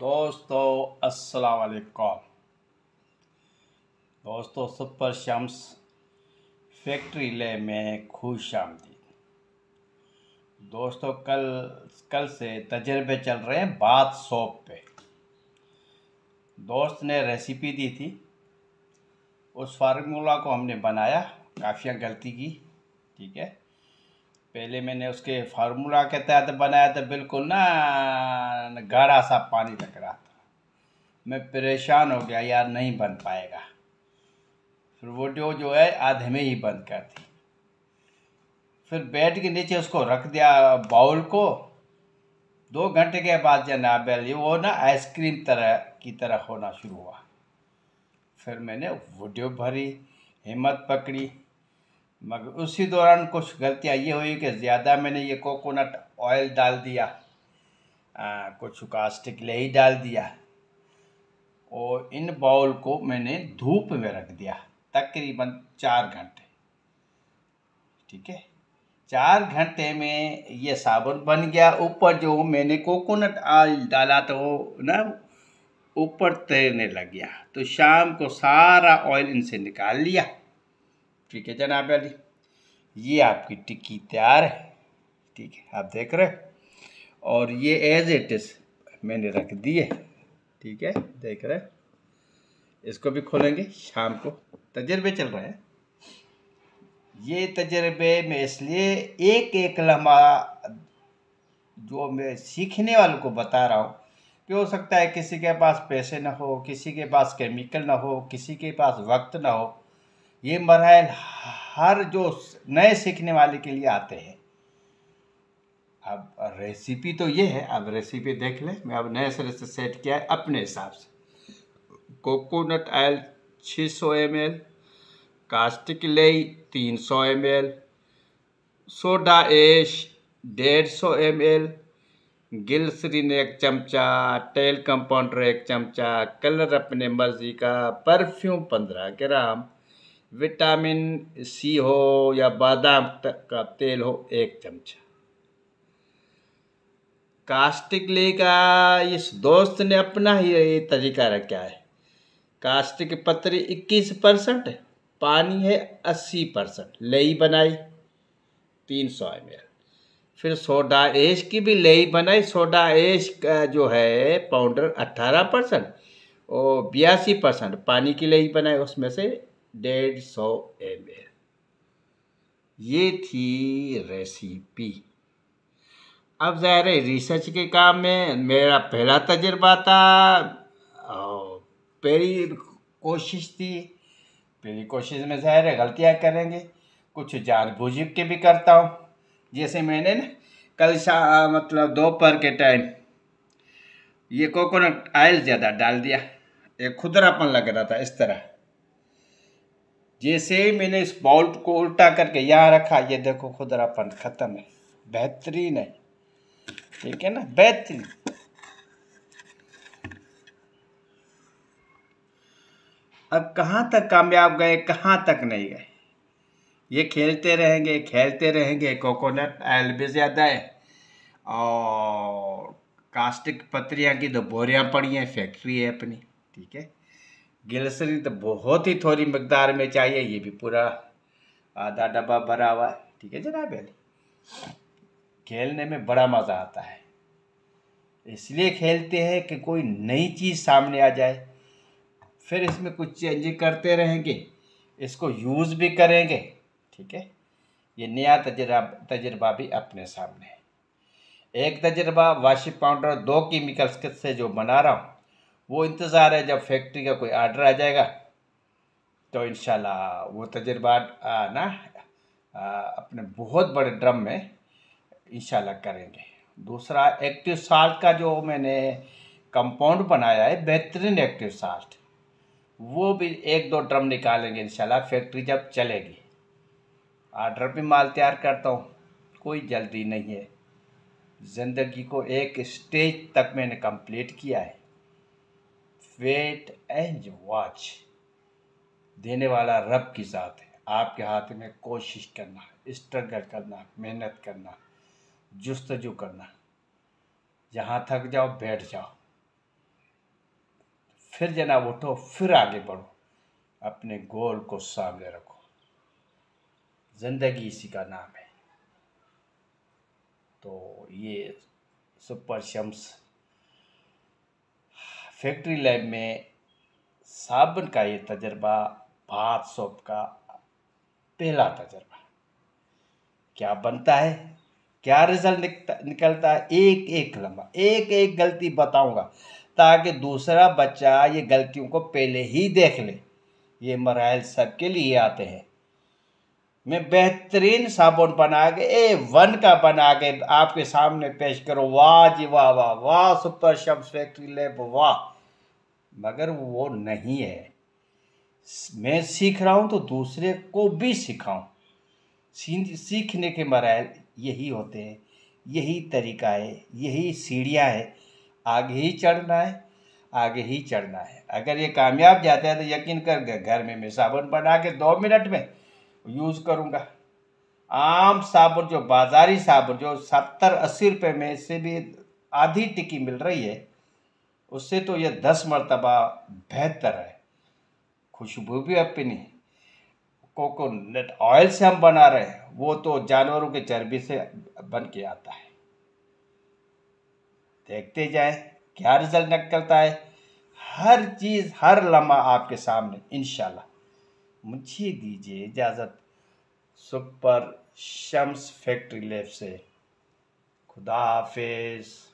दोस्तों अस्सलाम वालेकुम दोस्तों सुपर शम्स फैक्ट्री ले में खुश आमदी दोस्तों कल कल से तजर्बे चल रहे हैं बात सौप पे दोस्त ने रेसिपी दी थी उस फार्मूला को हमने बनाया काफ़ियाँ गलती की ठीक है पहले मैंने उसके फार्मूला के तहत बनाया तो बिल्कुल ना गाढ़ा सा पानी लग रहा था मैं परेशान हो गया यार नहीं बन पाएगा फिर वो डो जो है आधे में ही बंद कर दी फिर बेड के नीचे उसको रख दिया बाउल को दो घंटे के बाद जनाब वो ना आइसक्रीम तरह की तरह होना शुरू हुआ फिर मैंने वीडियो भरी हिम्मत पकड़ी मगर उसी दौरान कुछ गलतियाँ ये हुई कि ज़्यादा मैंने ये कोकोनट ऑयल डाल दिया आ, कुछ कास्टिक लही डाल दिया और इन बाउल को मैंने धूप में रख दिया तकरीबन चार घंटे ठीक है चार घंटे में ये साबुन बन गया ऊपर जो मैंने कोकोनट ऑयल डाला तो वो ना ऊपर तैरने लग गया तो शाम को सारा ऑयल इनसे निकाल लिया ठीक है जनाब अली ये आपकी टिक्की तैयार है ठीक है आप देख रहे और ये एज इट इज़ मैंने रख दी है ठीक है देख रहे इसको भी खोलेंगे शाम को तजर्बे चल रहे हैं ये तजर्बे में इसलिए एक एक लम्हा जो मैं सीखने वालों को बता रहा हूँ कि हो सकता है किसी के पास पैसे ना हो किसी के पास केमिकल ना हो किसी के पास वक्त ना हो ये मरहल हर जो नए सीखने वाले के लिए आते हैं अब रेसिपी तो ये है अब रेसिपी देख लें मैं अब नए सिरे से सेट किया है अपने हिसाब से कोकोनट ऑयल 600 सौ एम एल कास्टिक लेई तीन सौ एम एल सोडा एश डेढ़ सौ एम एल गिलसरीन एक चमचा टेल कंपाउंडर एक चमचा कलर अपने मर्जी का परफ्यूम पंद्रह ग्राम विटामिन सी हो या बादाम का तेल हो एक चमचा ले का इस दोस्त ने अपना ही तरीका रखा है कास्टिक पत्री इक्कीस परसेंट पानी है अस्सी परसेंट लई बनाई तीन सौ एम एल फिर सोडा एश की भी लई बनाई सोडा एश का जो है पाउडर अट्ठारह परसेंट और बयासी परसेंट पानी की लई बनाई उसमें से डेढ़ सौ एम ये थी रेसिपी अब ज़ाहिर है रिसर्च के काम में मेरा पहला तजर्बा था और पहली कोशिश थी पहली कोशिश में ज़ाहिर है गलतियाँ करेंगे कुछ जान बूझ के भी करता हूँ जैसे मैंने ना कल शाम मतलब दोपहर के टाइम ये कोकोनट आयल ज़्यादा डाल दिया ये खुदरापन लग रहा था इस तरह जैसे ही मैंने इस बॉल को उल्टा करके यहाँ रखा ये देखो खुदरापन खत्म है बेहतरीन है ठीक है ना बेहतरीन अब कहाँ तक कामयाब गए कहाँ तक नहीं गए ये खेलते रहेंगे खेलते रहेंगे कोकोनट आयल भी ज़्यादा है और कास्टिक पत्रियाँ की तो बोरियाँ पड़ी हैं फैक्ट्री है अपनी ठीक है गिलसरी तो बहुत ही थोड़ी मकदार में चाहिए ये भी पूरा आधा डब्बा भरा हुआ है ठीक है जनाब अली खेलने में बड़ा मज़ा आता है इसलिए खेलते हैं कि कोई नई चीज़ सामने आ जाए फिर इसमें कुछ चेंजिंग करते रहेंगे इसको यूज़ भी करेंगे ठीक है ये नया तजर्बा तजर्बा भी अपने सामने है एक तजर्बा वाशिप पाउडर दो केमिकल्स के से जो बना रहा हूँ वो इंतज़ार है जब फैक्ट्री का कोई आर्डर आ जाएगा तो इन वो तजर्बा ना अपने बहुत बड़े ड्रम में इन करेंगे दूसरा एक्टिव साल्ट का जो मैंने कंपाउंड बनाया है बेहतरीन एक्टिव साल्ट वो भी एक दो ड्रम निकालेंगे इन फैक्ट्री जब चलेगी आर्डर भी माल तैयार करता हूँ कोई जल्दी नहीं है ज़िंदगी को एक स्टेज तक मैंने कंप्लीट किया है वेट एंड वॉच देने वाला रब की साथ है आपके हाथ में कोशिश करना स्ट्रगल करना मेहनत करना जस्तजू करना जहाँ थक जाओ बैठ जाओ फिर जनाब उठो फिर आगे बढ़ो अपने गोल को सामने रखो ज़िंदगी इसी का नाम है तो ये सुपर शम्स फैक्ट्री लैब में साबुन का ये तजर्बा भात सोप का पहला तजर्बा क्या बनता है क्या रिजल्ट निकलता है एक एक लम्बा एक एक गलती बताऊंगा ताकि दूसरा बच्चा ये गलतियों को पहले ही देख ले ये मराइल सबके लिए आते हैं मैं बेहतरीन साबुन बना के ए वन का बना के आपके सामने पेश करो वाह जी वाह वाह वाह सुपर शम्स फैक्ट्री लैब वाह मगर वो नहीं है मैं सीख रहा हूँ तो दूसरे को भी सिखाऊँ सीखने के मरल यही होते हैं यही तरीका है यही सीढ़ियाँ है आगे ही चढ़ना है आगे ही चढ़ना है अगर ये कामयाब जाता है तो यकीन कर घर में मैं साबुन बना के दो मिनट में यूज़ करूँगा आम साबुन जो बाज़ारी साबुन जो सत्तर अस्सी रुपये में से भी आधी टिकी मिल रही है उससे तो यह दस मरतबा बेहतर है खुशबू भी अपनी कोकोनट ऑयल से हम बना रहे हैं वो तो जानवरों के चर्बी से बन के आता है देखते जाए क्या रिजल्ट निकलता है हर चीज़ हर लम्हा आपके सामने इन मुझे दीजिए इजाज़त सुपर शम्स फैक्ट्री लेफ से खुदा हाफिज़